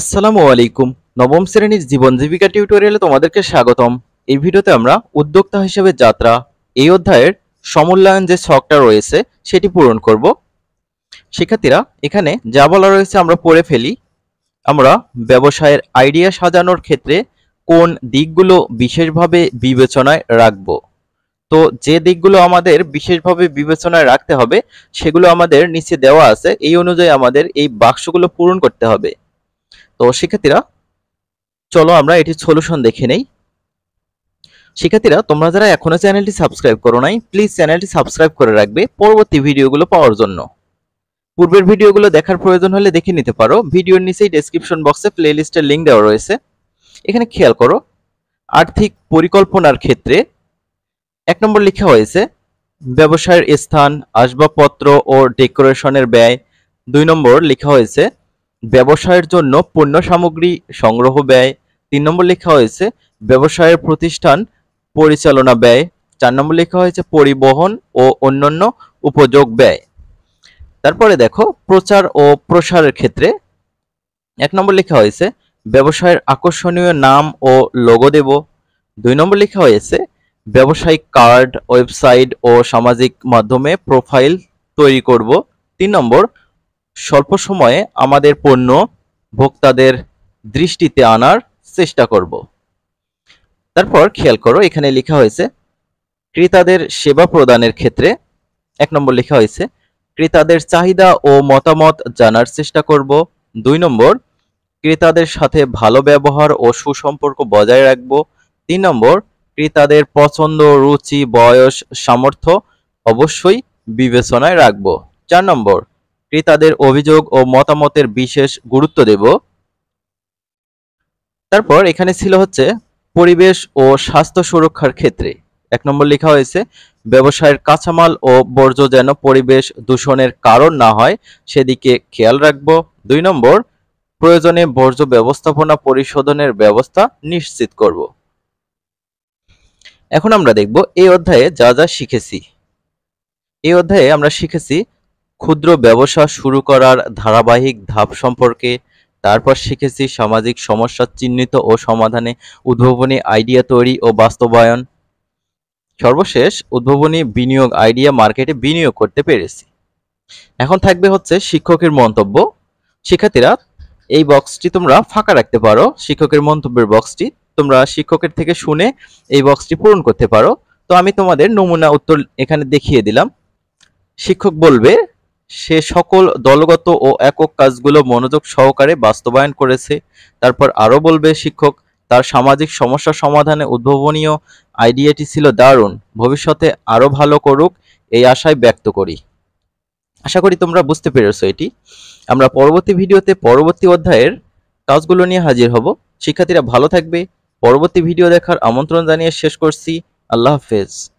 আসসালামু আলাইকুম নবম শ্রেণীর জীবন জীবিকা টিউটোরিয়ালে তোমাদেরকে স্বাগতম এই ভিডিওতে আমরা উদ্যোক্তা হিসেবে যাত্রা এই অধ্যায়ের সমূল্যায়ন যে শখটা রয়েছে সেটি পূরণ করব শিক্ষার্থীরা এখানে যা বলা রয়েছে আমরা পড়ে ফেলি আমরা ব্যবসায়ের আইডিয়া সাজানোর ক্ষেত্রে কোন দিকগুলো বিশেষভাবে বিবেচনায় রাখব তো যে দিকগুলো আমাদের বিশেষভাবে বিবেচনায় রাখতে হবে সেগুলো আমাদের নিচে দেওয়া আছে এই অনুযায়ী আমাদের এই বাক্সগুলো পূরণ করতে হবে তো শিক্ষার্থীরা চলো আমরা এটি সলিউশন দেখে নেই শিক্ষার্থীরা তোমরা যারা এখনো চ্যানেলটি সাবস্ক্রাইব করো নাই প্লিজ চ্যানেলটি সাবস্ক্রাইব করে রাখবে পরবর্তী ভিডিওগুলো পাওয়ার জন্য পূর্বের ভিডিওগুলো দেখার প্রয়োজন হলে দেখে নিতে পারো ভিডিওর নিচেই ডেসক্রিপশন বক্সে প্লে লিস্টের লিঙ্ক দেওয়া রয়েছে এখানে খেয়াল করো আর্থিক পরিকল্পনার ক্ষেত্রে এক নম্বর লেখা হয়েছে ব্যবসায়ের স্থান আসবাবপত্র ও ডেকোরেশনের ব্যয় দুই নম্বর লেখা হয়েছে ব্যবসায়ের জন্য পণ্য সামগ্রী সংগ্রহ ব্যয় তিন নম্বর লেখা হয়েছে ব্যবসায়ের প্রতিষ্ঠান পরিচালনা ব্যয় চার নম্বর লেখা হয়েছে পরিবহন ও অন্যান্য উপযোগ ব্যয় তারপরে দেখো প্রচার ও প্রসারের ক্ষেত্রে এক নম্বর লেখা হয়েছে ব্যবসায়ের আকর্ষণীয় নাম ও লোগো দেব দুই নম্বর লেখা হয়েছে ব্যবসায়িক কার্ড ওয়েবসাইট ও সামাজিক মাধ্যমে প্রোফাইল তৈরি করব তিন নম্বর স্বল্প সময়ে আমাদের পণ্য ভোক্তাদের দৃষ্টিতে আনার চেষ্টা করব তারপর খেয়াল করো এখানে লেখা হয়েছে ক্রেতাদের সেবা প্রদানের ক্ষেত্রে এক নম্বর লেখা হয়েছে ক্রেতাদের চাহিদা ও মতামত জানার চেষ্টা করব দুই নম্বর ক্রেতাদের সাথে ভালো ব্যবহার ও সুসম্পর্ক বজায় রাখব তিন নম্বর ক্রেতাদের পছন্দ রুচি বয়স সামর্থ্য অবশ্যই বিবেচনায় রাখব চার নম্বর ক্রেতাদের অভিযোগ ও মতামতের বিশেষ গুরুত্ব দেব তারপর এখানে ছিল হচ্ছে পরিবেশ ও স্বাস্থ্য সুরক্ষার ক্ষেত্রে এক নম্বর লেখা হয়েছে ব্যবসায়ের কাঁচামাল ও বর্জ্য যেন পরিবেশ দূষণের কারণ না হয় সেদিকে খেয়াল রাখব দুই নম্বর প্রয়োজনে বর্জ্য ব্যবস্থাপনা পরিশোধনের ব্যবস্থা নিশ্চিত করব এখন আমরা দেখব এই অধ্যায়ে যা যা শিখেছি এই অধ্যায়ে আমরা শিখেছি ক্ষুদ্র ব্যবসা শুরু করার ধারাবাহিক ধাপ সম্পর্কে তারপর শিখেছি সামাজিক সমস্যা চিহ্নিত ও সমাধানে উদ্ভাবনী আইডিয়া তৈরি ও বাস্তবায়ন সর্বশেষ উদ্ভাবনী বিনিয়োগ আইডিয়া মার্কেটে বিনিয়োগ করতে পেরেছি এখন থাকবে হচ্ছে শিক্ষকের মন্তব্য শিক্ষার্থীরা এই বক্সটি তোমরা ফাঁকা রাখতে পারো শিক্ষকের মন্তব্যের বক্সটি তোমরা শিক্ষকের থেকে শুনে এই বক্সটি পূরণ করতে পারো তো আমি তোমাদের নমুনা উত্তর এখানে দেখিয়ে দিলাম শিক্ষক বলবে সে সকল দলগত ও একক কাজগুলো মনোযোগ সহকারে বাস্তবায়ন করেছে তারপর আরও বলবে শিক্ষক তার সামাজিক সমস্যা সমাধানে উদ্ভাবনীয় আইডিয়াটি ছিল দারুণ ভবিষ্যতে আরও ভালো করুক এই আশায় ব্যক্ত করি আশা করি তোমরা বুঝতে পেরেছো এটি আমরা পরবর্তী ভিডিওতে পরবর্তী অধ্যায়ের কাজগুলো নিয়ে হাজির হব শিক্ষার্থীরা ভালো থাকবে পরবর্তী ভিডিও দেখার আমন্ত্রণ জানিয়ে শেষ করছি আল্লাহ হাফেজ